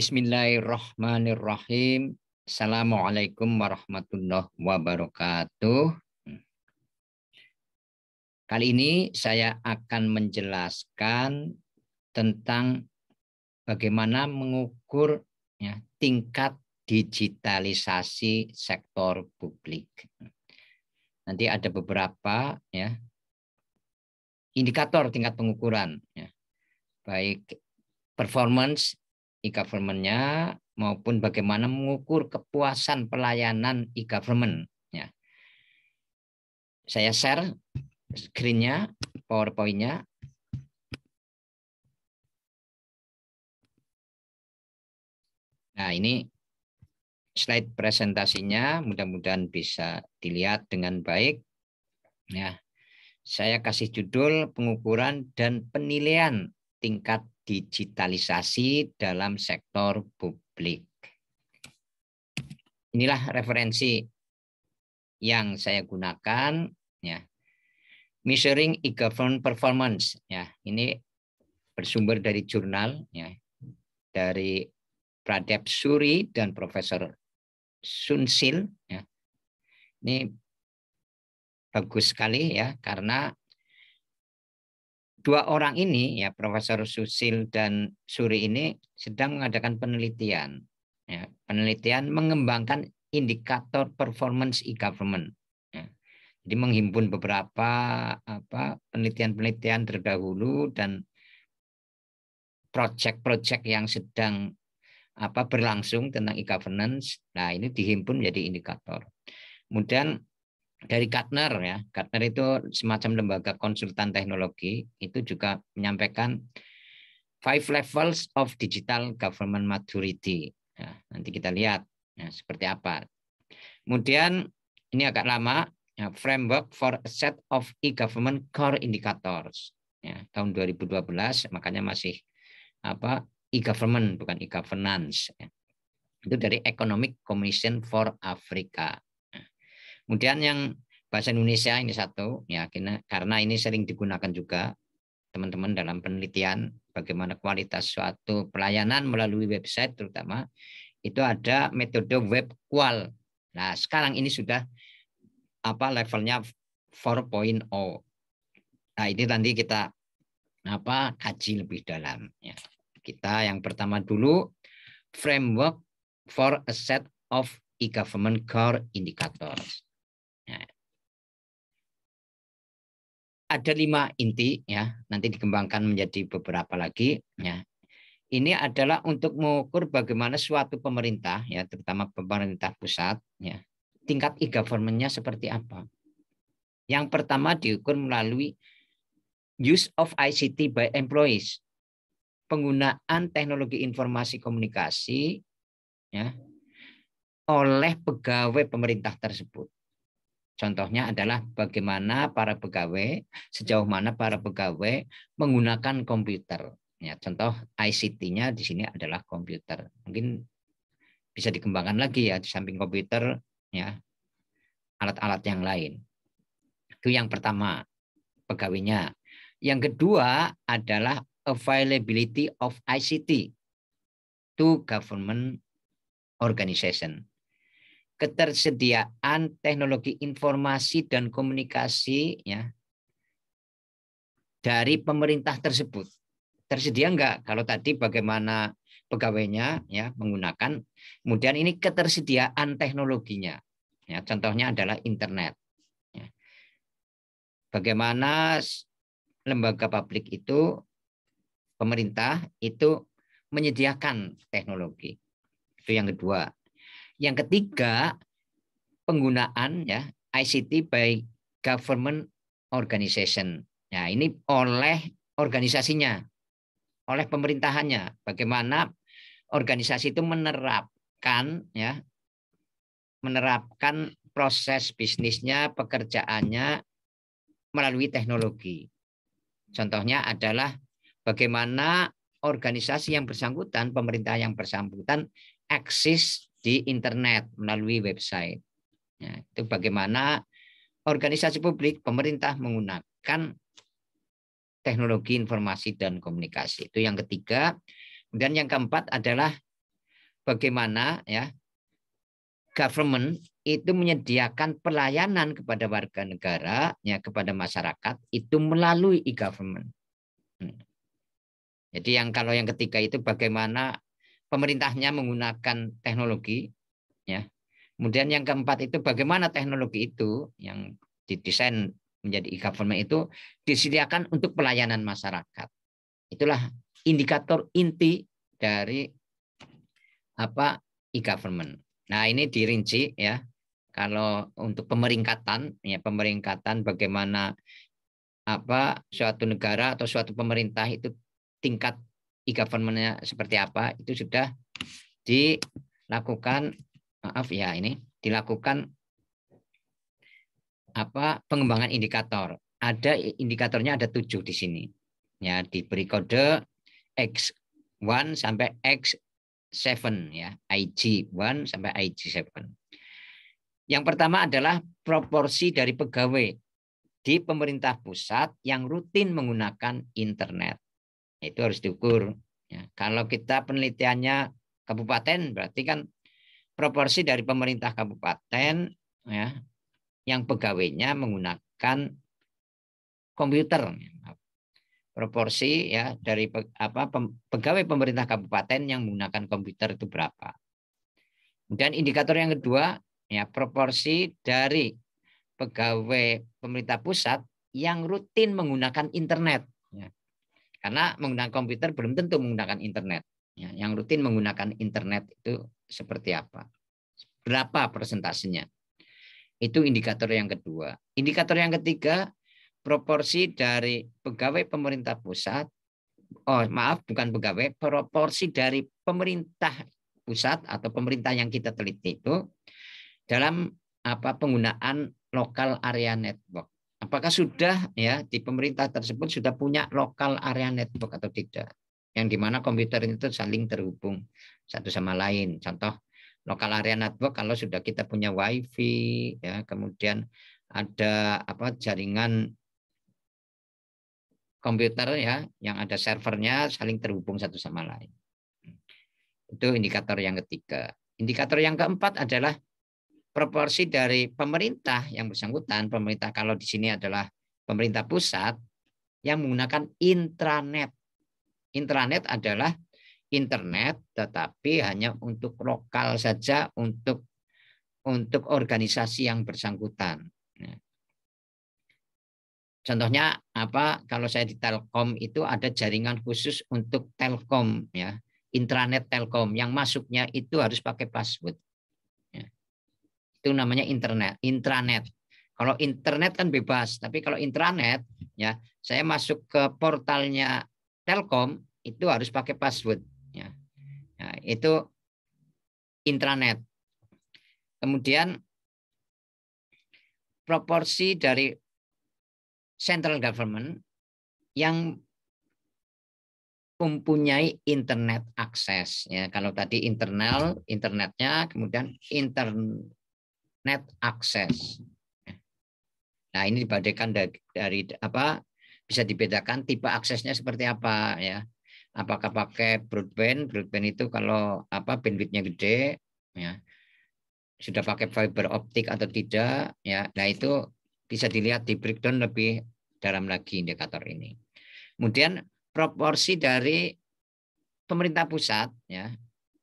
Bismillahirrahmanirrahim. Assalamualaikum warahmatullahi wabarakatuh. Kali ini saya akan menjelaskan tentang bagaimana mengukur ya, tingkat digitalisasi sektor publik. Nanti ada beberapa ya indikator tingkat pengukuran ya. Baik performance e-governmentnya maupun bagaimana mengukur kepuasan pelayanan e-government. Ya. Saya share screen-nya, PowerPoint-nya. Nah, ini slide presentasinya mudah-mudahan bisa dilihat dengan baik. Ya. Saya kasih judul pengukuran dan penilaian tingkat digitalisasi dalam sektor publik. Inilah referensi yang saya gunakan ya. Measuring e-government performance ya. Ini bersumber dari jurnal ya. Dari Pradep Suri dan Profesor Sunsil ya. Ini bagus sekali ya karena dua orang ini ya Profesor Susil dan Suri ini sedang mengadakan penelitian ya, penelitian mengembangkan indikator performance e-government. Ya. Jadi menghimpun beberapa apa penelitian-penelitian terdahulu dan project-project yang sedang apa berlangsung tentang e-governance. Nah, ini dihimpun menjadi indikator. Kemudian dari Gartner ya. Gartner itu semacam lembaga konsultan teknologi itu juga menyampaikan five levels of digital government maturity. Ya, nanti kita lihat ya, seperti apa. Kemudian ini agak lama ya, framework for a set of e-government core indicators ya, tahun 2012 makanya masih apa e-government bukan e-governance ya. itu dari Economic Commission for Africa Kemudian yang bahasa Indonesia ini satu, ya karena ini sering digunakan juga teman-teman dalam penelitian bagaimana kualitas suatu pelayanan melalui website terutama itu ada metode web qual. Nah, sekarang ini sudah apa levelnya 4.0. Nah, ini nanti kita apa kaji lebih dalam ya. Kita yang pertama dulu framework for a set of e-government core indicators. Ya. ada lima inti ya, nanti dikembangkan menjadi beberapa lagi ya. Ini adalah untuk mengukur bagaimana suatu pemerintah ya, terutama pemerintah pusat ya, tingkat e-governmentnya seperti apa. Yang pertama diukur melalui use of ICT by employees, penggunaan teknologi informasi komunikasi ya, oleh pegawai pemerintah tersebut. Contohnya adalah bagaimana para pegawai, sejauh mana para pegawai menggunakan komputer. Ya, contoh ICT-nya di sini adalah komputer. Mungkin bisa dikembangkan lagi ya di samping komputer ya alat-alat yang lain. Itu yang pertama, pegawainya. Yang kedua adalah availability of ICT to government organization ketersediaan teknologi informasi dan komunikasi ya dari pemerintah tersebut. Tersedia enggak? Kalau tadi bagaimana pegawainya ya menggunakan. Kemudian ini ketersediaan teknologinya. Ya, contohnya adalah internet. Ya. Bagaimana lembaga publik itu pemerintah itu menyediakan teknologi. Itu yang kedua. Yang ketiga, penggunaan ya ICT by government organization. ya ini oleh organisasinya, oleh pemerintahannya. Bagaimana organisasi itu menerapkan ya menerapkan proses bisnisnya, pekerjaannya melalui teknologi. Contohnya adalah bagaimana organisasi yang bersangkutan, pemerintah yang bersangkutan eksis di internet melalui website. Ya, itu bagaimana organisasi publik pemerintah menggunakan teknologi informasi dan komunikasi. Itu yang ketiga. Kemudian yang keempat adalah bagaimana ya government itu menyediakan pelayanan kepada warga negara ya kepada masyarakat itu melalui e-government. Hmm. Jadi yang kalau yang ketiga itu bagaimana pemerintahnya menggunakan teknologi ya. Kemudian yang keempat itu bagaimana teknologi itu yang didesain menjadi e-government itu disediakan untuk pelayanan masyarakat. Itulah indikator inti dari apa e-government. Nah, ini dirinci ya. Kalau untuk pemeringkatan ya pemeringkatan bagaimana apa suatu negara atau suatu pemerintah itu tingkat e-governmentnya seperti apa itu sudah dilakukan maaf ya ini dilakukan apa pengembangan indikator ada indikatornya ada tujuh di sini ya diberi kode X1 sampai X7 ya IG1 sampai IG7 yang pertama adalah proporsi dari pegawai di pemerintah pusat yang rutin menggunakan internet itu harus diukur. Ya, kalau kita penelitiannya kabupaten, berarti kan proporsi dari pemerintah kabupaten ya, yang pegawainya menggunakan komputer. Proporsi ya dari pe, apa pegawai pemerintah kabupaten yang menggunakan komputer itu berapa. Dan indikator yang kedua ya proporsi dari pegawai pemerintah pusat yang rutin menggunakan internet. Ya. Karena menggunakan komputer belum tentu menggunakan internet. Ya, yang rutin menggunakan internet itu seperti apa? Berapa persentasenya? Itu indikator yang kedua. Indikator yang ketiga, proporsi dari pegawai pemerintah pusat, oh maaf bukan pegawai, proporsi dari pemerintah pusat atau pemerintah yang kita teliti itu dalam apa penggunaan lokal area network. Apakah sudah ya di pemerintah tersebut sudah punya lokal area network atau tidak? Yang dimana komputer itu saling terhubung satu sama lain. Contoh lokal area network kalau sudah kita punya wifi ya kemudian ada apa jaringan komputer ya yang ada servernya saling terhubung satu sama lain itu indikator yang ketiga indikator yang keempat adalah proporsi dari pemerintah yang bersangkutan, pemerintah kalau di sini adalah pemerintah pusat yang menggunakan intranet. Intranet adalah internet tetapi hanya untuk lokal saja untuk untuk organisasi yang bersangkutan. Ya. Contohnya apa? Kalau saya di Telkom itu ada jaringan khusus untuk Telkom ya, intranet Telkom yang masuknya itu harus pakai password. Itu namanya internet, intranet. Kalau internet kan bebas, tapi kalau intranet ya saya masuk ke portalnya Telkom itu harus pakai password ya. Nah, itu intranet. Kemudian proporsi dari central government yang mempunyai internet akses ya kalau tadi internal internetnya kemudian intern net access. Nah, ini dibandingkan dari, dari apa? Bisa dibedakan tipe aksesnya seperti apa ya. Apakah pakai broadband? Broadband itu kalau apa bandwidthnya gede ya. Sudah pakai fiber optik atau tidak ya. Nah, itu bisa dilihat di breakdown lebih dalam lagi indikator ini. Kemudian proporsi dari pemerintah pusat ya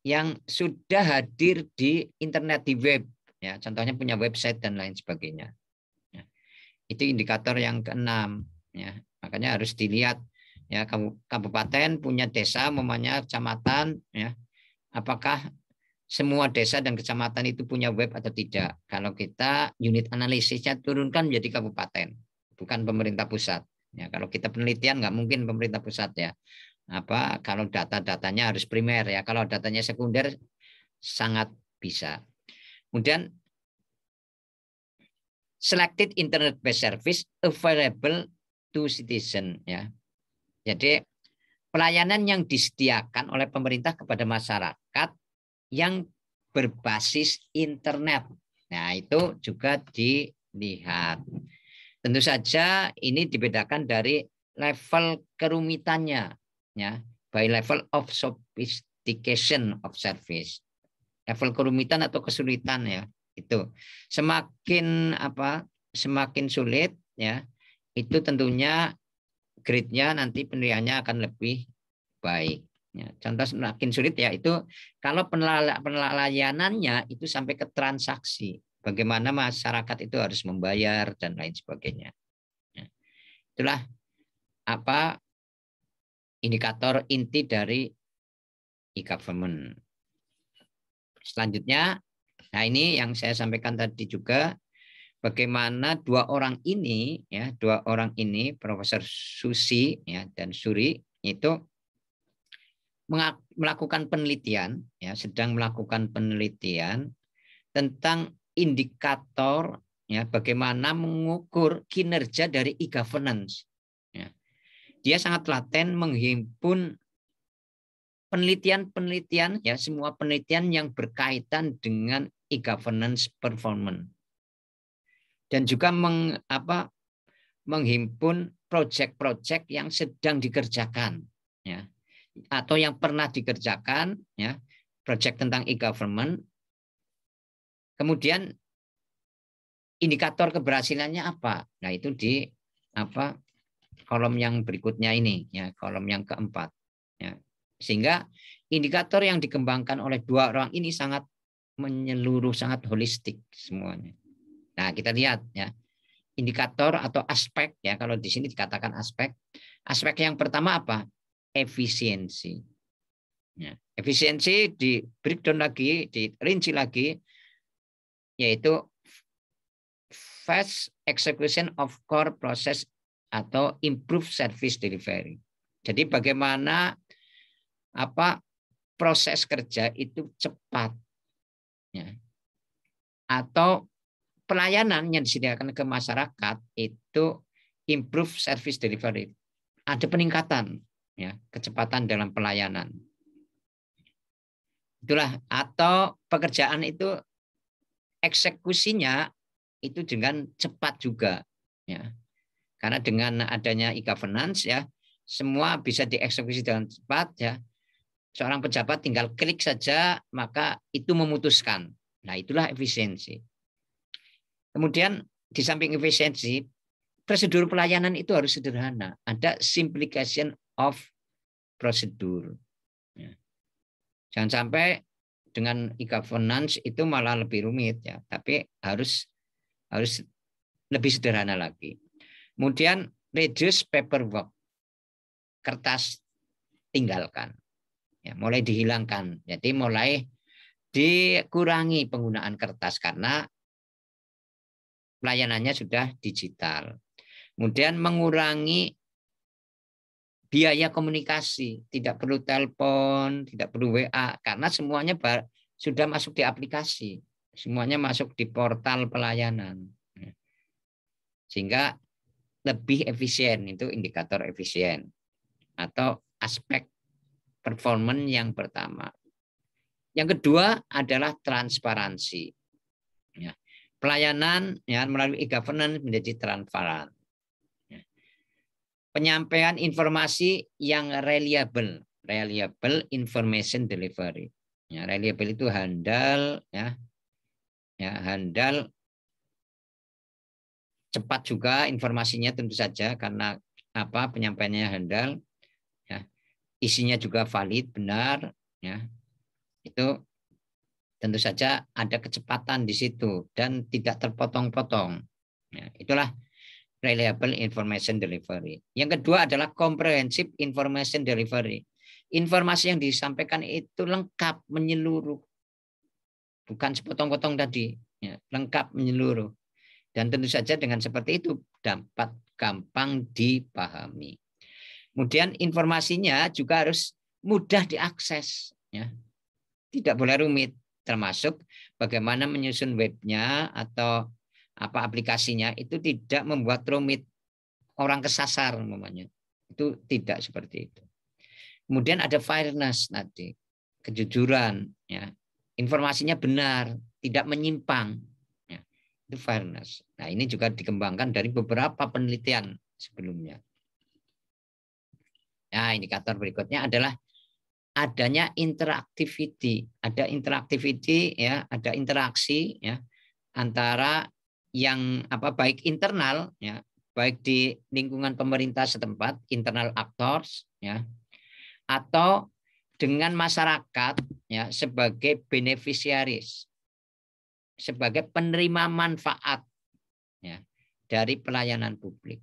yang sudah hadir di internet di web ya contohnya punya website dan lain sebagainya ya. itu indikator yang keenam ya makanya harus dilihat ya kabupaten punya desa mempunyai kecamatan ya apakah semua desa dan kecamatan itu punya web atau tidak kalau kita unit analisisnya turunkan menjadi kabupaten bukan pemerintah pusat ya kalau kita penelitian nggak mungkin pemerintah pusat ya apa kalau data-datanya harus primer ya kalau datanya sekunder sangat bisa Kemudian selected internet based service available to citizen ya. Jadi pelayanan yang disediakan oleh pemerintah kepada masyarakat yang berbasis internet. Nah, itu juga dilihat. Tentu saja ini dibedakan dari level kerumitannya ya, by level of sophistication of service level kerumitan atau kesulitan ya itu semakin apa semakin sulit ya itu tentunya grade-nya nanti penilaiannya akan lebih baik ya, contoh semakin sulit ya itu kalau penelayanannya itu sampai ke transaksi bagaimana masyarakat itu harus membayar dan lain sebagainya ya, itulah apa indikator inti dari e-government Selanjutnya, nah ini yang saya sampaikan tadi juga bagaimana dua orang ini ya, dua orang ini Profesor Susi ya dan Suri itu melakukan penelitian ya, sedang melakukan penelitian tentang indikator ya bagaimana mengukur kinerja dari e-governance. Ya. Dia sangat laten menghimpun penelitian-penelitian ya semua penelitian yang berkaitan dengan e-governance performance dan juga meng, apa, menghimpun proyek-proyek yang sedang dikerjakan ya atau yang pernah dikerjakan ya proyek tentang e-government kemudian indikator keberhasilannya apa nah itu di apa kolom yang berikutnya ini ya kolom yang keempat ya sehingga indikator yang dikembangkan oleh dua orang ini sangat menyeluruh, sangat holistik semuanya. Nah, kita lihat ya. Indikator atau aspek ya kalau di sini dikatakan aspek. Aspek yang pertama apa? Efisiensi. Ya. Efisiensi di breakdown lagi, dirinci lagi yaitu fast execution of core process atau improve service delivery. Jadi bagaimana apa proses kerja itu cepat ya. atau pelayanan yang disediakan ke masyarakat itu improve service delivery ada peningkatan ya kecepatan dalam pelayanan itulah atau pekerjaan itu eksekusinya itu dengan cepat juga ya karena dengan adanya e-governance ya semua bisa dieksekusi dengan cepat ya seorang pejabat tinggal klik saja maka itu memutuskan. Nah, itulah efisiensi. Kemudian di samping efisiensi, prosedur pelayanan itu harus sederhana. Ada simplification of prosedur. Ya. Jangan sampai dengan e-governance itu malah lebih rumit ya, tapi harus harus lebih sederhana lagi. Kemudian reduce paperwork. Kertas tinggalkan ya, mulai dihilangkan. Jadi mulai dikurangi penggunaan kertas karena pelayanannya sudah digital. Kemudian mengurangi biaya komunikasi, tidak perlu telepon, tidak perlu WA karena semuanya sudah masuk di aplikasi, semuanya masuk di portal pelayanan. Ya. Sehingga lebih efisien itu indikator efisien atau aspek performance yang pertama. Yang kedua adalah transparansi. Ya. Pelayanan ya, melalui e-governance menjadi transparan. Ya. Penyampaian informasi yang reliable, reliable information delivery. Ya, reliable itu handal, ya, ya handal, cepat juga informasinya tentu saja karena apa penyampaiannya handal isinya juga valid benar ya itu tentu saja ada kecepatan di situ dan tidak terpotong-potong ya, itulah reliable information delivery yang kedua adalah comprehensive information delivery informasi yang disampaikan itu lengkap menyeluruh bukan sepotong-potong tadi ya, lengkap menyeluruh dan tentu saja dengan seperti itu dapat gampang dipahami Kemudian informasinya juga harus mudah diakses. Ya. Tidak boleh rumit, termasuk bagaimana menyusun webnya atau apa aplikasinya itu tidak membuat rumit orang kesasar namanya itu tidak seperti itu kemudian ada fairness nanti kejujuran ya informasinya benar tidak menyimpang ya, itu fairness nah ini juga dikembangkan dari beberapa penelitian sebelumnya Nah, indikator berikutnya adalah adanya interaktiviti, ada interaktiviti ya, ada interaksi ya antara yang apa baik internal ya, baik di lingkungan pemerintah setempat, internal actors ya atau dengan masyarakat ya sebagai beneficiaries sebagai penerima manfaat ya dari pelayanan publik.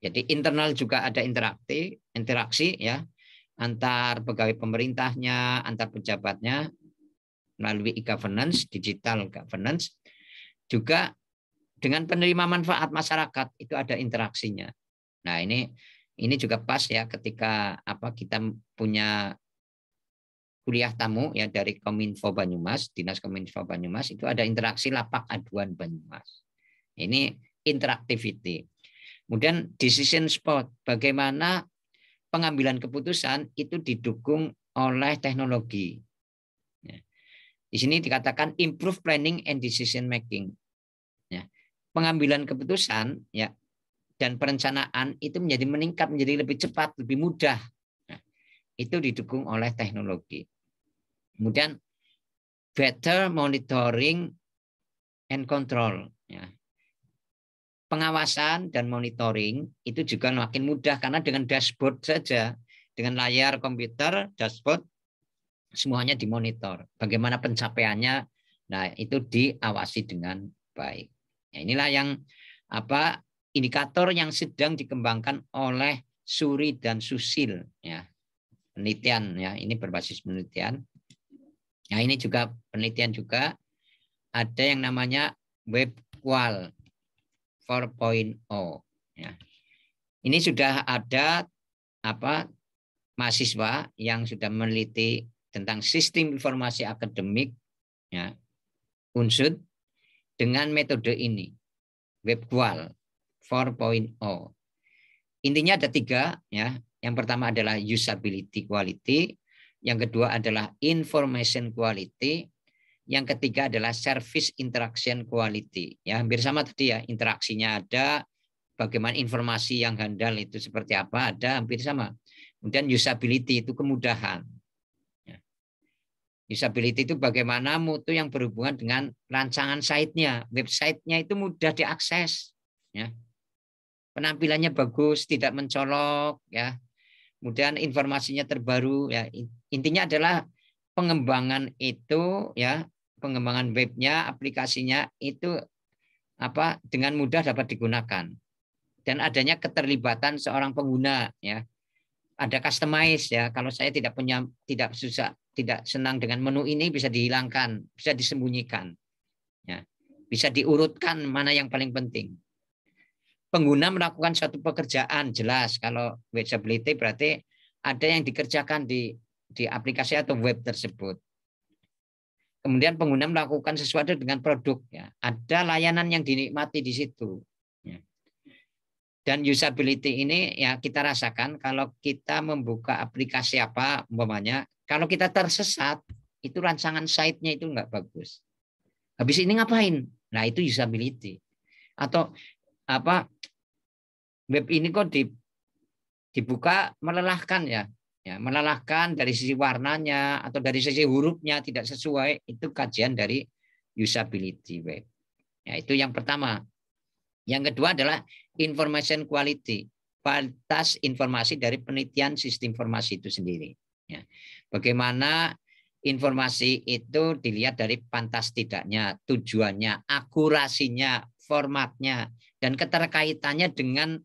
Jadi internal juga ada interaksi, interaksi ya antar pegawai pemerintahnya, antar pejabatnya melalui e-governance, digital governance, juga dengan penerima manfaat masyarakat itu ada interaksinya. Nah ini ini juga pas ya ketika apa kita punya kuliah tamu ya dari Kominfo Banyumas, dinas Kominfo Banyumas itu ada interaksi lapak aduan Banyumas. Ini interaktiviti Kemudian decision spot, bagaimana pengambilan keputusan itu didukung oleh teknologi. Ya. Di sini dikatakan improve planning and decision making. Ya. Pengambilan keputusan ya dan perencanaan itu menjadi meningkat menjadi lebih cepat, lebih mudah. Ya. itu didukung oleh teknologi. Kemudian better monitoring and control pengawasan dan monitoring itu juga makin mudah karena dengan dashboard saja, dengan layar komputer, dashboard semuanya dimonitor. Bagaimana pencapaiannya? Nah, itu diawasi dengan baik. Ya, inilah yang apa indikator yang sedang dikembangkan oleh Suri dan Susil ya. Penelitian ya, ini berbasis penelitian. Nah, ini juga penelitian juga ada yang namanya web qual. 4.0. Ya. Ini sudah ada apa mahasiswa yang sudah meneliti tentang sistem informasi akademik ya, unsur dengan metode ini WebGual 4.0. Intinya ada tiga ya. Yang pertama adalah usability quality, yang kedua adalah information quality, yang ketiga adalah service interaction quality. Ya, hampir sama tadi ya, interaksinya ada, bagaimana informasi yang handal itu seperti apa ada, hampir sama. Kemudian usability itu kemudahan. Ya. Usability itu bagaimana mutu yang berhubungan dengan rancangan site-nya, website-nya itu mudah diakses. Ya. Penampilannya bagus, tidak mencolok, ya. Kemudian informasinya terbaru, ya. Intinya adalah pengembangan itu ya pengembangan webnya, aplikasinya itu apa dengan mudah dapat digunakan dan adanya keterlibatan seorang pengguna ya ada customize ya kalau saya tidak punya tidak susah tidak senang dengan menu ini bisa dihilangkan bisa disembunyikan ya bisa diurutkan mana yang paling penting pengguna melakukan suatu pekerjaan jelas kalau usability berarti ada yang dikerjakan di di aplikasi atau web tersebut Kemudian pengguna melakukan sesuatu dengan produk ya Ada layanan yang dinikmati di situ. Ya. Dan usability ini ya kita rasakan kalau kita membuka aplikasi apa umpamanya, kalau kita tersesat itu rancangan site-nya itu nggak bagus. Habis ini ngapain? Nah itu usability. Atau apa web ini kok di, dibuka melelahkan ya ya, melelahkan dari sisi warnanya atau dari sisi hurufnya tidak sesuai itu kajian dari usability web. Ya, itu yang pertama. Yang kedua adalah information quality, kualitas informasi dari penelitian sistem informasi itu sendiri. Ya. Bagaimana informasi itu dilihat dari pantas tidaknya, tujuannya, akurasinya, formatnya, dan keterkaitannya dengan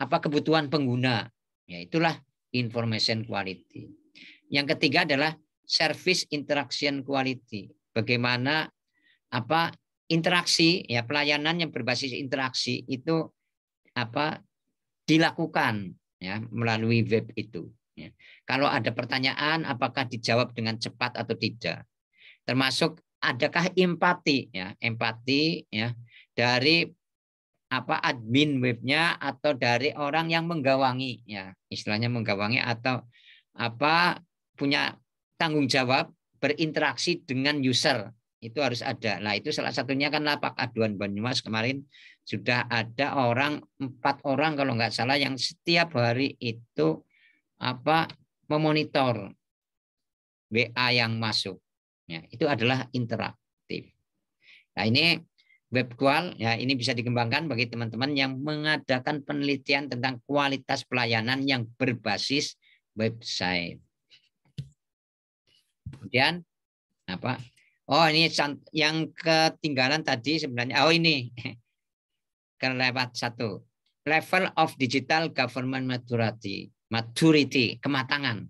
apa kebutuhan pengguna. Ya, itulah information quality. Yang ketiga adalah service interaction quality. Bagaimana apa interaksi ya pelayanan yang berbasis interaksi itu apa dilakukan ya melalui web itu. Ya. Kalau ada pertanyaan apakah dijawab dengan cepat atau tidak. Termasuk adakah empati ya empati ya dari apa admin webnya atau dari orang yang menggawangi ya istilahnya menggawangi atau apa punya tanggung jawab berinteraksi dengan user itu harus ada lah itu salah satunya kan lapak aduan Banyumas kemarin sudah ada orang empat orang kalau nggak salah yang setiap hari itu apa memonitor WA yang masuk ya itu adalah interaktif nah ini web ya ini bisa dikembangkan bagi teman-teman yang mengadakan penelitian tentang kualitas pelayanan yang berbasis website. Kemudian apa? Oh ini yang ketinggalan tadi sebenarnya. Oh ini kelewat satu. Level of digital government maturity, maturity kematangan.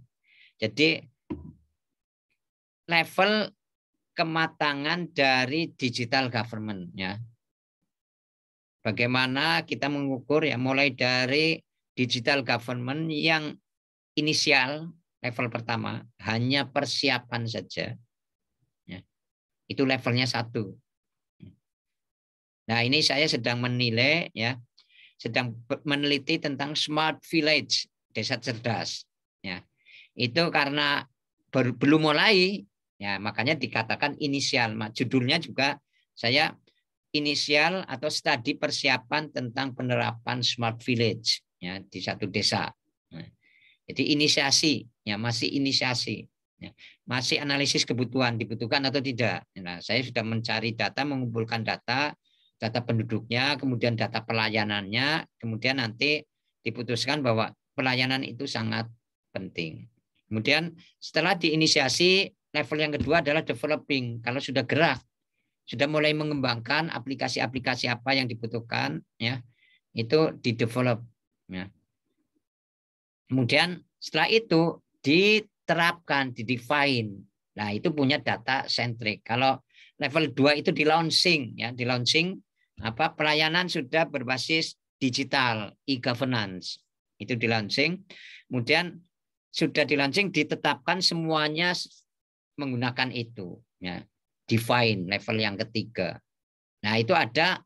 Jadi level kematangan dari digital government ya. Bagaimana kita mengukur ya mulai dari digital government yang inisial level pertama hanya persiapan saja. Ya. Itu levelnya satu. Nah ini saya sedang menilai ya, sedang meneliti tentang smart village desa cerdas. Ya. Itu karena belum mulai Ya, makanya dikatakan inisial. Judulnya juga saya inisial atau studi persiapan tentang penerapan smart village ya di satu desa. Nah, jadi inisiasi ya masih inisiasi. Ya, masih analisis kebutuhan dibutuhkan atau tidak. Nah, saya sudah mencari data, mengumpulkan data, data penduduknya, kemudian data pelayanannya, kemudian nanti diputuskan bahwa pelayanan itu sangat penting. Kemudian setelah diinisiasi Level yang kedua adalah developing. Kalau sudah gerak, sudah mulai mengembangkan aplikasi-aplikasi apa yang dibutuhkan, ya itu di develop. Ya. Kemudian setelah itu diterapkan, di define Nah itu punya data centric. Kalau level 2 itu di launching, ya di launching apa pelayanan sudah berbasis digital e-governance itu di launching kemudian sudah di launching ditetapkan semuanya menggunakan itu ya define level yang ketiga nah itu ada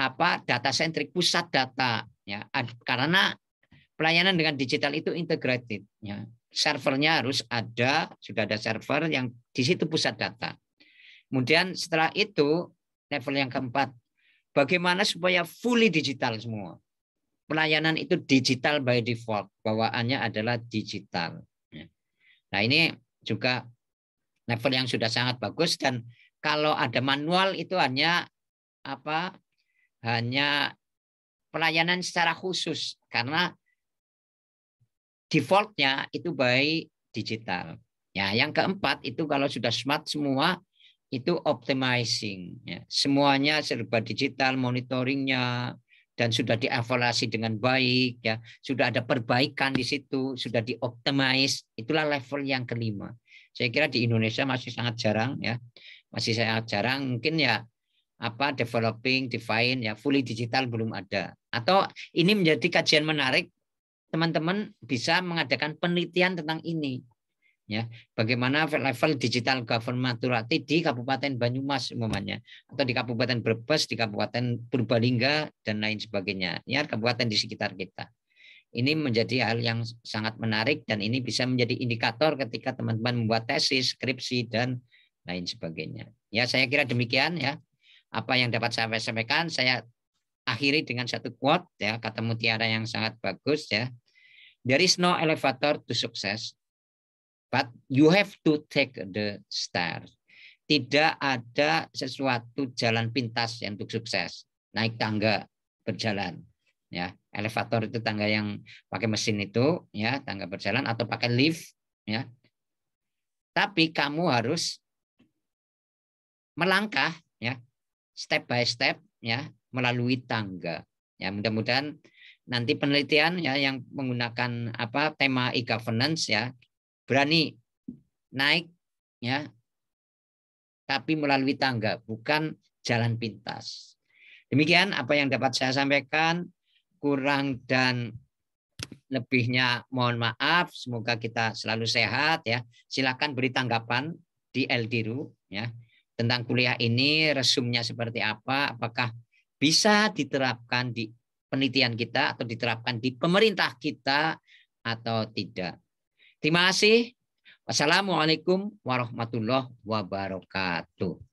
apa data centric pusat data ya karena pelayanan dengan digital itu integrated ya servernya harus ada sudah ada server yang di situ pusat data kemudian setelah itu level yang keempat bagaimana supaya fully digital semua pelayanan itu digital by default bawaannya adalah digital ya. nah ini juga level yang sudah sangat bagus dan kalau ada manual itu hanya apa hanya pelayanan secara khusus karena defaultnya itu baik digital. Ya, yang keempat itu kalau sudah smart semua itu optimizing. Ya. Semuanya serba digital, monitoringnya dan sudah dievaluasi dengan baik, ya sudah ada perbaikan di situ, sudah dioptimize. Itulah level yang kelima. Saya kira di Indonesia masih sangat jarang ya, masih sangat jarang. Mungkin ya apa developing, define ya fully digital belum ada. Atau ini menjadi kajian menarik teman-teman bisa mengadakan penelitian tentang ini ya bagaimana level digital governmenturati di Kabupaten Banyumas umumnya atau di Kabupaten Brebes, di Kabupaten Purbalingga dan lain sebagainya. Ya kabupaten di sekitar kita. Ini menjadi hal yang sangat menarik dan ini bisa menjadi indikator ketika teman-teman membuat tesis, skripsi dan lain sebagainya. Ya, saya kira demikian ya. Apa yang dapat saya sampaikan, saya akhiri dengan satu quote ya, kata mutiara yang sangat bagus ya. There is no elevator to success, but you have to take the stairs. Tidak ada sesuatu jalan pintas untuk sukses. Naik tangga, berjalan ya elevator itu tangga yang pakai mesin itu ya tangga berjalan atau pakai lift ya tapi kamu harus melangkah ya step by step ya melalui tangga ya mudah-mudahan nanti penelitian ya yang menggunakan apa tema e-governance ya berani naik ya tapi melalui tangga bukan jalan pintas demikian apa yang dapat saya sampaikan kurang dan lebihnya mohon maaf. Semoga kita selalu sehat ya. Silakan beri tanggapan di Eldiru ya tentang kuliah ini resumnya seperti apa? Apakah bisa diterapkan di penelitian kita atau diterapkan di pemerintah kita atau tidak? Terima kasih. Wassalamualaikum warahmatullahi wabarakatuh.